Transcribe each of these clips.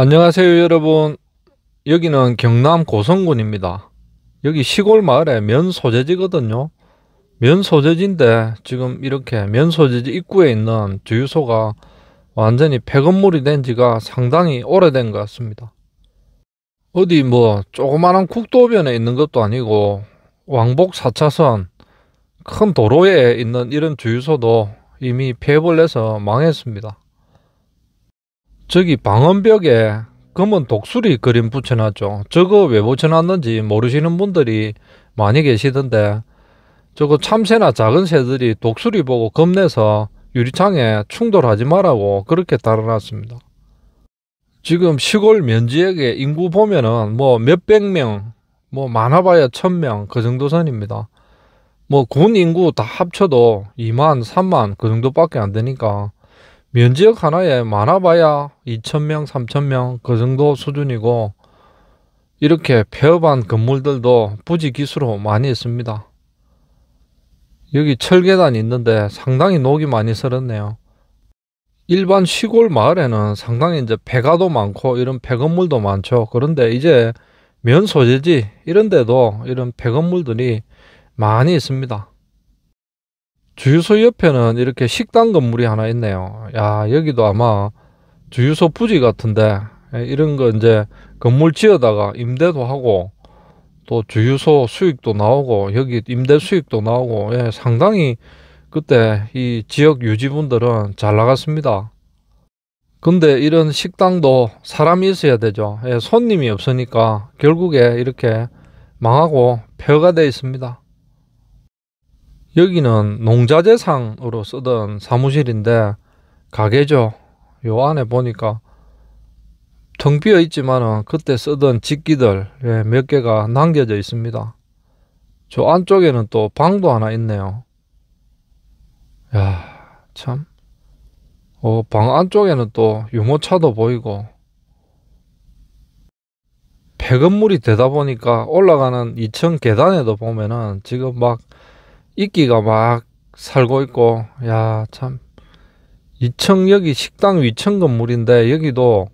안녕하세요 여러분 여기는 경남 고성군입니다 여기 시골 마을에 면 소재지거든요 면 소재지인데 지금 이렇게 면 소재지 입구에 있는 주유소가 완전히 폐건물이 된 지가 상당히 오래된 것 같습니다 어디 뭐 조그마한 국도변에 있는 것도 아니고 왕복 4차선 큰 도로에 있는 이런 주유소도 이미 폐벌을 해서 망했습니다 저기 방음벽에 검은 독수리 그림 붙여놨죠. 저거 왜 붙여놨는지 모르시는 분들이 많이 계시던데 저거 참새나 작은 새들이 독수리 보고 겁내서 유리창에 충돌하지 말라고 그렇게 달아놨습니다. 지금 시골 면지역의 인구 보면은 뭐 몇백 명, 뭐 많아봐야 천명그 정도 선입니다. 뭐 군 인구 다 합쳐도 2만, 3만 그 정도밖에 안 되니까 면지역 하나에 많아봐야 2천명 3천명 그 정도 수준이고 이렇게 폐업한 건물들도 부지 기수로 많이 있습니다. 여기 철계단이 있는데 상당히 녹이 많이 썰었네요 일반 시골 마을에는 상당히 이제 폐가도 많고 이런 폐건물도 많죠. 그런데 이제 면 소재지 이런 데도 이런 폐건물들이 많이 있습니다. 주유소 옆에는 이렇게 식당 건물이 하나 있네요. 야, 여기도 아마 주유소 부지 같은데, 예, 이런 거 이제 건물 지어다가 임대도 하고, 또 주유소 수익도 나오고, 여기 임대 수익도 나오고, 예, 상당히 그때 이 지역 유지분들은 잘 나갔습니다. 근데 이런 식당도 사람이 있어야 되죠. 예, 손님이 없으니까 결국에 이렇게 망하고 폐허가 되어 있습니다. 여기는 농자재상으로 쓰던 사무실인데 가게죠. 요 안에 보니까 텅 비어 있지만은 그때 쓰던 집기들 예, 몇 개가 남겨져 있습니다. 저 안쪽에는 또 방도 하나 있네요. 야, 참. 어, 방 안쪽에는 또 유모차도 보이고 폐건물이 되다 보니까 올라가는 2층 계단에도 보면은 지금 막 이끼가 막 살고 있고 야 참 이층 여기 식당 위층 건물인데 여기도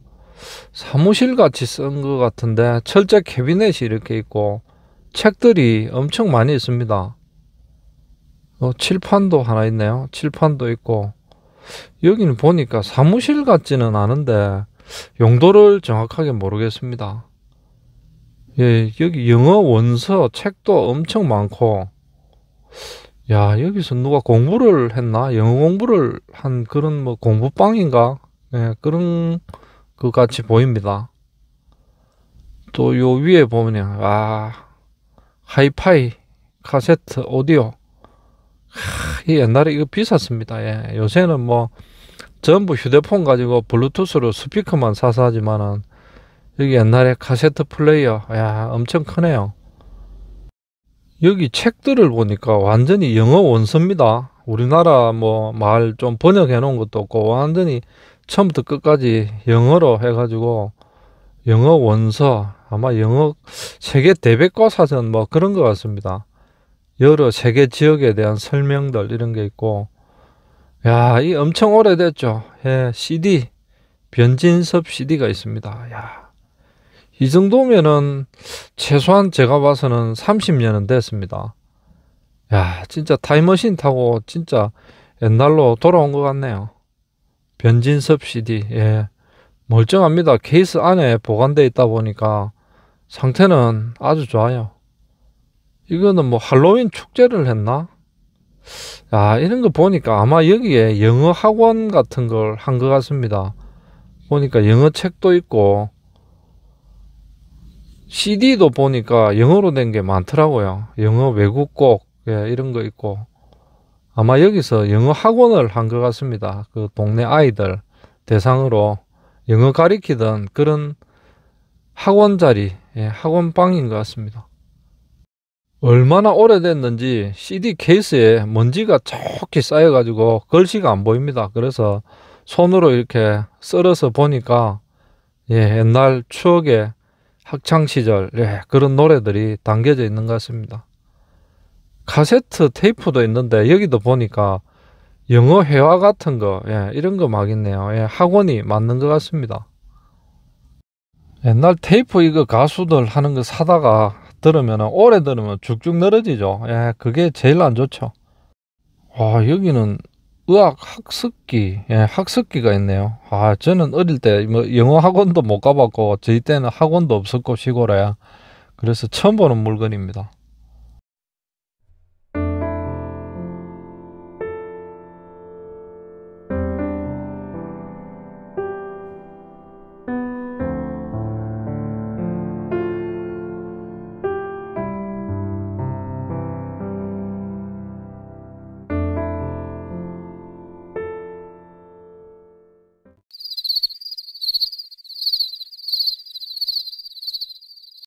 사무실 같이 쓴 것 같은데 철제 캐비넷이 이렇게 있고 책들이 엄청 많이 있습니다. 어, 칠판도 하나 있네요. 칠판도 있고 여기는 보니까 사무실 같지는 않은데 용도를 정확하게 모르겠습니다. 예, 여기 영어 원서 책도 엄청 많고 야 여기서 누가 공부를 했나 영어 공부를 한 그런 뭐 공부방인가 예, 그런 것 같이 보입니다. 또 요 위에 보면 아 하이파이 카세트 오디오 하, 이 옛날에 이거 비쌌습니다. 예, 요새는 뭐 전부 휴대폰 가지고 블루투스로 스피커만 사서 하지만은 여기 옛날에 카세트 플레이어 야 엄청 크네요. 여기 책들을 보니까 완전히 영어 원서입니다. 우리나라 뭐 말 좀 번역해 놓은 것도 없고 완전히 처음부터 끝까지 영어로 해가지고 영어 원서 아마 영어 세계 대백과 사전 뭐 그런 것 같습니다. 여러 세계 지역에 대한 설명들 이런 게 있고 야 이 엄청 오래됐죠. 예, CD 변진섭 CD가 있습니다. 야이 정도면은 최소한 제가 봐서는 30년은 됐습니다. 야, 진짜 타임머신 타고 진짜 옛날로 돌아온 것 같네요. 변진섭 CD, 예. 멀쩡합니다. 케이스 안에 보관되어 있다 보니까 상태는 아주 좋아요. 이거는 뭐 할로윈 축제를 했나? 아, 이런 거 보니까 아마 여기에 영어 학원 같은 걸 한 것 같습니다. 보니까 영어 책도 있고, CD도 보니까 영어로 된 게 많더라고요. 영어 외국곡 예, 이런 거 있고 아마 여기서 영어 학원을 한 것 같습니다. 그 동네 아이들 대상으로 영어 가리키던 그런 학원 자리, 예, 학원 방인 것 같습니다. 얼마나 오래됐는지 CD 케이스에 먼지가 촉게 쌓여가지고 글씨가 안 보입니다. 그래서 손으로 이렇게 썰어서 보니까 예, 옛날 추억의 학창 시절 예, 그런 노래들이 담겨져 있는 것 같습니다. 카세트 테이프도 있는데 여기도 보니까 영어 회화 같은 거 예, 이런 거 막 있네요. 예, 학원이 맞는 것 같습니다. 옛날 테이프 이거 가수들 하는 거 사다가 들으면 오래 들으면 쭉쭉 늘어지죠. 예, 그게 제일 안 좋죠. 와 여기는 의학 학습기, 예, 학습기가 있네요. 아, 저는 어릴 때 뭐 영어 학원도 못 가봤고 저희 때는 학원도 없었고 시골에 그래서 처음 보는 물건입니다.